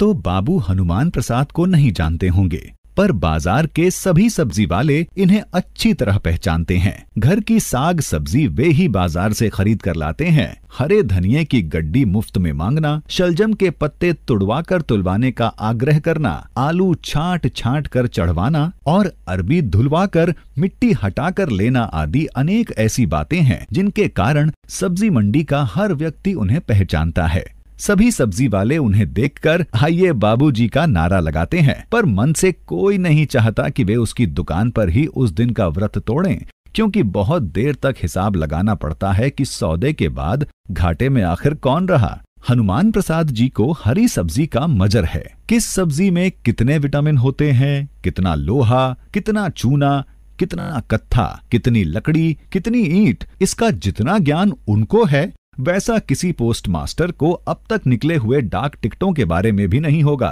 तो बाबू हनुमान प्रसाद को नहीं जानते होंगे पर बाजार के सभी सब्जी वाले इन्हें अच्छी तरह पहचानते हैं घर की साग सब्जी वे ही बाजार से खरीद कर लाते हैं हरे धनिए की गड्डी मुफ्त में मांगना शलजम के पत्ते तुड़वा कर तुलवाने का आग्रह करना आलू छाट छाट कर चढ़वाना और अरबी धुलवा कर मिट्टी हटा कर लेना आदि अनेक ऐसी बातें हैं जिनके कारण सब्जी मंडी का हर व्यक्ति उन्हें पहचानता है सभी सब्जी वाले उन्हें देखकर आइए बाबूजी का नारा लगाते हैं पर मन से कोई नहीं चाहता कि वे उसकी दुकान पर ही उस दिन का व्रत तोड़ें क्योंकि बहुत देर तक हिसाब लगाना पड़ता है कि सौदे के बाद घाटे में आखिर कौन रहा हनुमान प्रसाद जी को हरी सब्जी का मजर है किस सब्जी में कितने विटामिन होते हैं कितना लोहा कितना चूना कितना कत्था कितनी लकड़ी कितनी ईंट इसका जितना ज्ञान उनको है वैसा किसी पोस्टमास्टर को अब तक निकले हुए डाक टिकटों के बारे में भी नहीं होगा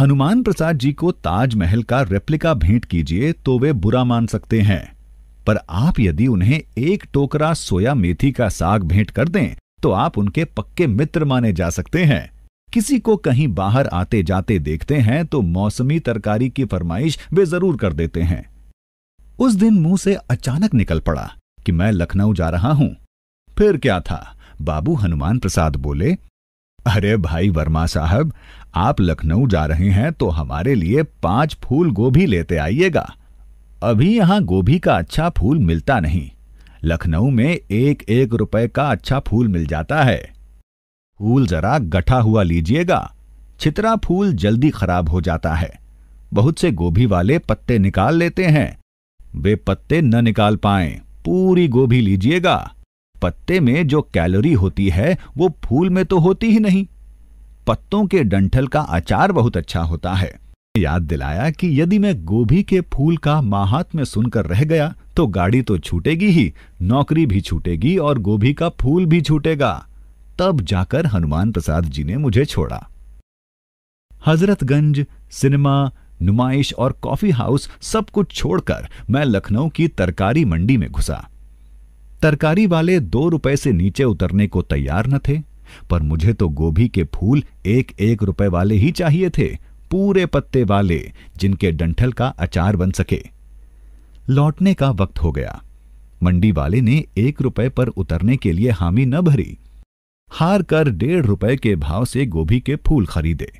हनुमान प्रसाद जी को ताजमहल का रेप्लिका भेंट कीजिए तो वे बुरा मान सकते हैं पर आप यदि उन्हें एक टोकरा सोया मेथी का साग भेंट कर दें तो आप उनके पक्के मित्र माने जा सकते हैं किसी को कहीं बाहर आते जाते देखते हैं तो मौसमी तरकारी की फरमाइश वे जरूर कर देते हैं उस दिन मुंह से अचानक निकल पड़ा कि मैं लखनऊ जा रहा हूं फिर क्या था बाबू हनुमान प्रसाद बोले अरे भाई वर्मा साहब आप लखनऊ जा रहे हैं तो हमारे लिए पांच फूल गोभी लेते आइएगा अभी यहां गोभी का अच्छा फूल मिलता नहीं लखनऊ में एक एक रुपए का अच्छा फूल मिल जाता है फूल जरा गठा हुआ लीजिएगा छितरा फूल जल्दी खराब हो जाता है बहुत से गोभी वाले पत्ते निकाल लेते हैं वे पत्ते न निकाल पाए पूरी गोभी लीजिएगा पत्ते में जो कैलोरी होती है वो फूल में तो होती ही नहीं पत्तों के डंठल का अचार बहुत अच्छा होता है याद दिलाया कि यदि मैं गोभी के फूल का महात्म्य सुनकर रह गया तो गाड़ी तो छूटेगी ही नौकरी भी छूटेगी और गोभी का फूल भी छूटेगा तब जाकर हनुमान प्रसाद जी ने मुझे छोड़ा हजरतगंज सिनेमा नुमाइश और कॉफी हाउस सब कुछ छोड़कर मैं लखनऊ की तरकारी मंडी में घुसा तरकारी वाले दो रुपए से नीचे उतरने को तैयार न थे पर मुझे तो गोभी के फूल एक एक रुपए वाले ही चाहिए थे पूरे पत्ते वाले जिनके डंठल का अचार बन सके लौटने का वक्त हो गया मंडी वाले ने एक रुपए पर उतरने के लिए हामी न भरी हार कर डेढ़ रुपए के भाव से गोभी के फूल खरीदे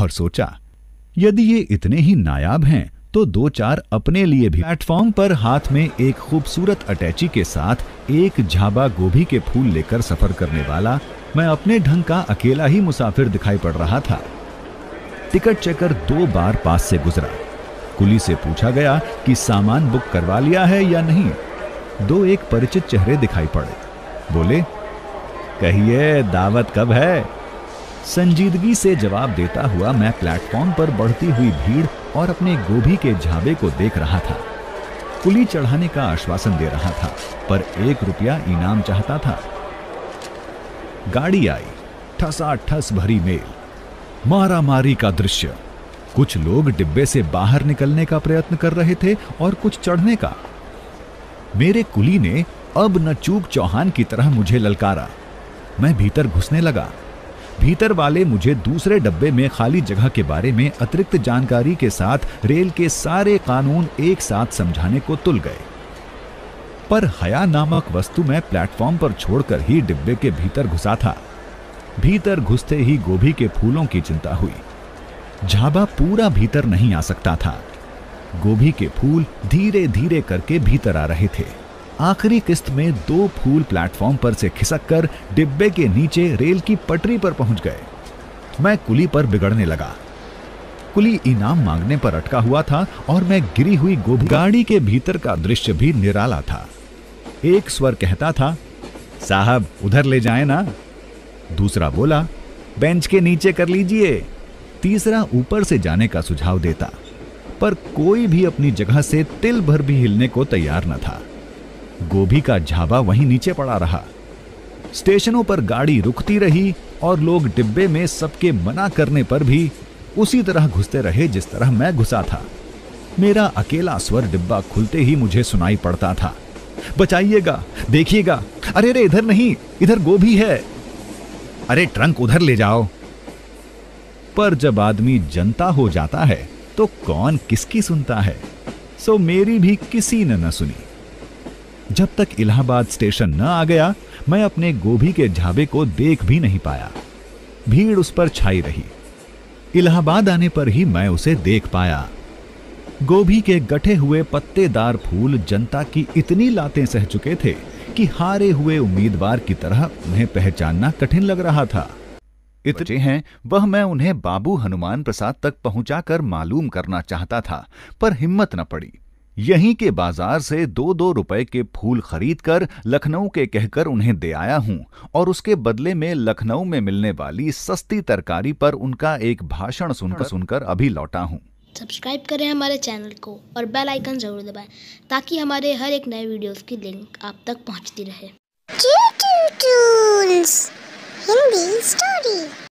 और सोचा यदि ये इतने ही नायाब हैं तो दो चार अपने लिए भी प्लेटफॉर्म पर हाथ में एक खूबसूरत अटैची के साथ एक झाबा गोभी के फूल लेकर सफर करने वाला मैं अपने ढंग का अकेला ही मुसाफिर दिखाई पड़ रहा था टिकट चेकर दो बार पास से गुजरा कुली से पूछा गया कि सामान बुक करवा लिया है या नहीं दो एक परिचित चेहरे दिखाई पड़े बोले कहिए दावत कब है संजीदगी से जवाब देता हुआ मैं प्लेटफॉर्म पर बढ़ती हुई भीड़ और अपने गोभी के झाबे को देख रहा था कुली चढ़ाने का आश्वासन दे रहा था पर एक रुपया इनाम चाहता था गाड़ी आई ठसाठस भरी मेल मारा मारी का दृश्य कुछ लोग डिब्बे से बाहर निकलने का प्रयत्न कर रहे थे और कुछ चढ़ने का मेरे कुली ने अब न चूक चौहान की तरह मुझे ललकारा मैं भीतर घुसने लगा भीतर वाले मुझे दूसरे डब्बे में खाली जगह के बारे में अतिरिक्त जानकारी के साथ रेल के सारे कानून एक साथ समझाने को तुल गए पर हया नामक वस्तु मैं प्लेटफॉर्म पर छोड़कर ही डिब्बे के भीतर घुसा था भीतर घुसते ही गोभी के फूलों की चिंता हुई झाबा पूरा भीतर नहीं आ सकता था गोभी के फूल धीरे धीरे करके भीतर आ रहे थे आखिरी किस्त में दो फूल प्लेटफॉर्म पर से खिसक कर डिब्बे के नीचे रेल की पटरी पर पहुंच गए मैं कुली पर बिगड़ने लगा कुली इनाम मांगने पर अटका हुआ था और मैं गिरी हुई गोभी गाड़ी के भीतर का दृश्य भी निराला था एक स्वर कहता था साहब उधर ले जाए ना दूसरा बोला बेंच के नीचे कर लीजिए तीसरा ऊपर से जाने का सुझाव देता पर कोई भी अपनी जगह से तिल भर भी हिलने को तैयार न था गोभी का झाबा वहीं नीचे पड़ा रहा स्टेशनों पर गाड़ी रुकती रही और लोग डिब्बे में सबके मना करने पर भी उसी तरह घुसते रहे जिस तरह मैं घुसा था मेरा अकेला स्वर डिब्बा खुलते ही मुझे सुनाई पड़ता था बचाइएगा देखिएगा अरे अरे इधर नहीं इधर गोभी है अरे ट्रंक उधर ले जाओ पर जब आदमी जनता हो जाता है तो कौन किसकी सुनता है सो मेरी भी किसी ने न सुनी जब तक इलाहाबाद स्टेशन न आ गया मैं अपने गोभी के झाबे को देख भी नहीं पाया भीड़ उस पर छाई रही इलाहाबाद आने पर ही मैं उसे देख पाया गोभी के गठे हुए पत्तेदार फूल जनता की इतनी लातें सह चुके थे कि हारे हुए उम्मीदवार की तरह उन्हें पहचानना कठिन लग रहा था इतने हैं वह मैं उन्हें बाबू हनुमान प्रसाद तक पहुंचाकर मालूम करना चाहता था पर हिम्मत न पड़ी यहीं के बाजार से दो दो रुपए के फूल खरीदकर लखनऊ के कहकर उन्हें दे आया हूं और उसके बदले में लखनऊ में मिलने वाली सस्ती तरकारी पर उनका एक भाषण सुनकर सुनकर अभी लौटा हूं सब्सक्राइब करें हमारे चैनल को और बेल आइकन जरूर दबाएं ताकि हमारे हर एक नए वीडियोस की लिंक आप तक पहुंचती रहे हिंदी स्टोरी